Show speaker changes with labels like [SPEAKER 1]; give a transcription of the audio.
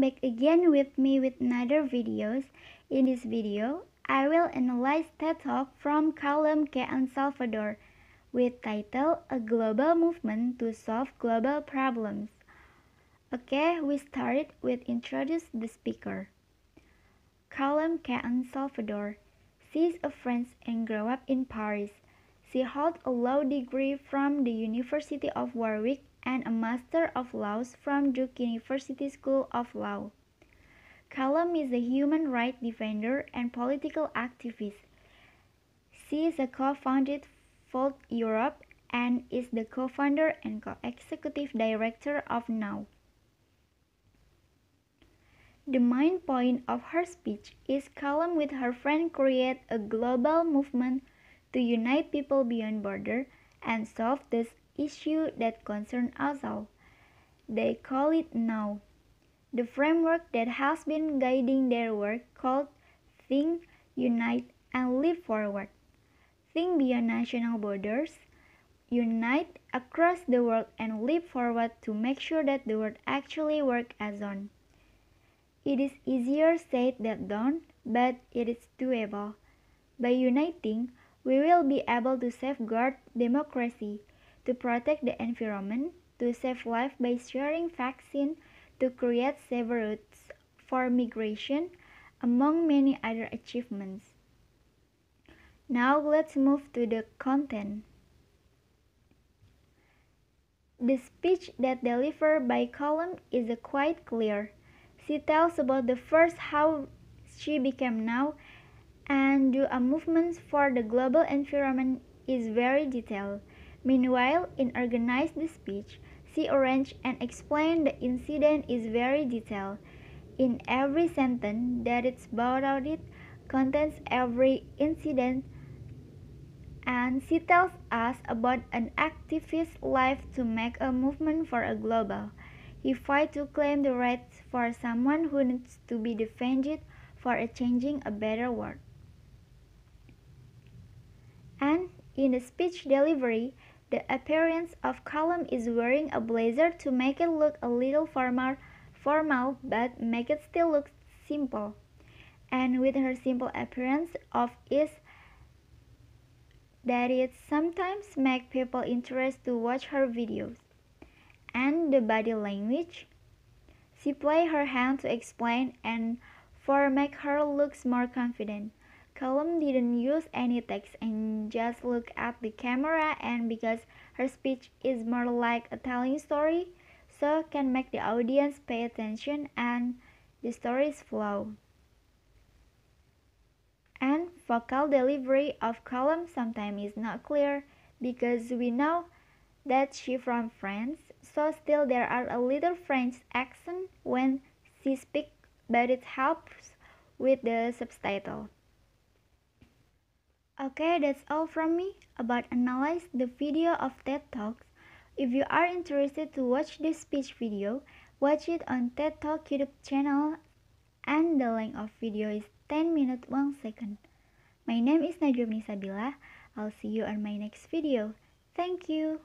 [SPEAKER 1] back again with me with another videos. In this video, I will analyze TED Talk from Column K and Salvador with title A Global Movement to Solve Global Problems. Okay, we started with introduce the speaker. Column K and Salvador sees a friend and grow up in Paris she holds a law degree from the University of Warwick and a Master of Laws from Duke University School of Law. Callum is a human rights defender and political activist. She is a co-founded Fold Europe and is the co-founder and co-executive director of Now. The main point of her speech is Callum with her friend create a global movement to unite people beyond border and solve this issue that concern us all. They call it now. The framework that has been guiding their work called Think, Unite, and Live Forward. Think beyond national borders, unite across the world, and live forward to make sure that the world actually works as one. It is easier said than done, but it is doable. By uniting, we will be able to safeguard democracy, to protect the environment, to save life by sharing vaccine, to create safe routes for migration, among many other achievements. Now let's move to the content. The speech that delivered by Colum is quite clear. She tells about the first how she became now and do a movement for the global environment is very detailed. Meanwhile, in organized the speech, see orange and explain the incident is very detailed. In every sentence that it's about it contains every incident and she tells us about an activist's life to make a movement for a global. He fight to claim the rights for someone who needs to be defended for a changing a better world and in speech delivery, the appearance of Callum is wearing a blazer to make it look a little formal, formal but make it still look simple. And with her simple appearance of is that it sometimes make people interested to watch her videos. And the body language. She play her hand to explain and for make her looks more confident. Callum didn't use any text and just look at the camera and because her speech is more like a telling story, so can make the audience pay attention and the stories flow. And vocal delivery of Callum sometimes is not clear because we know that she from France, so still there are a little French accent when she speaks, but it helps with the subtitle. Okay, that's all from me about analyze the video of TED Talks. If you are interested to watch this speech video, watch it on TED Talk YouTube channel and the length of video is 10 minutes 1 second. My name is Najwa Nisabila. I'll see you on my next video. Thank you.